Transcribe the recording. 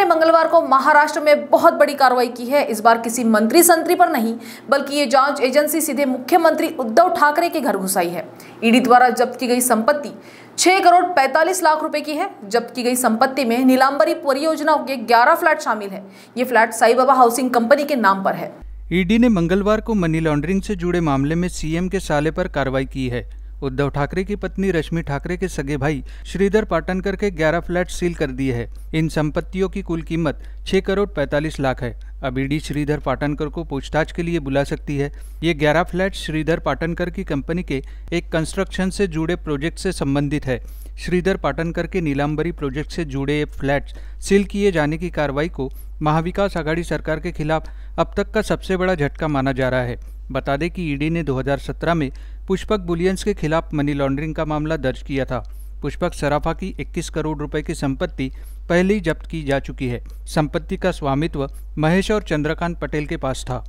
ने मंगलवार को महाराष्ट्र में बहुत बड़ी कार्रवाई की है इस बार किसी मंत्री संतरी पर नहीं बल्कि ये जांच एजेंसी सीधे मुख्यमंत्री उद्धव ठाकरे के घर घुसाई है ईडी द्वारा जब्त की गई संपत्ति 6 करोड़ 45 लाख रुपए की है जब्त की गई संपत्ति में नीलाम्बरी परियोजनाओं के ग्यारह फ्लैट शामिल है ये flat Sai Baba housing company के नाम पर है ईडी ने मंगलवार को मनी लॉन्ड्रिंग से जुड़े मामले में सीएम के साले पर कार्रवाई की है उद्धव ठाकरे की पत्नी रश्मि ठाकरे के सगे भाई श्रीधर पाटनकर के 11 फ्लैट सील कर दिए हैं इन संपत्तियों की कुल कीमत 6 करोड़ 45 लाख है अब ईडी श्रीधर पाटनकर को पूछताछ के लिए बुला सकती है ये 11 फ्लैट श्रीधर पाटनकर की कंपनी के एक कंस्ट्रक्शन से जुड़े प्रोजेक्ट से संबंधित है श्रीधर पाटनकर के नीलाम्बरी प्रोजेक्ट से जुड़े ये फ्लैट सील किए जाने की कार्रवाई को महाविकास आघाड़ी सरकार के खिलाफ अब तक का सबसे बड़ा झटका माना जा रहा है बता दें कि ईडी ने 2017 में पुष्पक बुलियंस के खिलाफ मनी लॉन्ड्रिंग का मामला दर्ज किया था पुष्पक सराफा की 21 करोड़ रुपए की संपत्ति पहले ही जब्त की जा चुकी है संपत्ति का स्वामित्व महेश और चंद्रकांत पटेल के पास था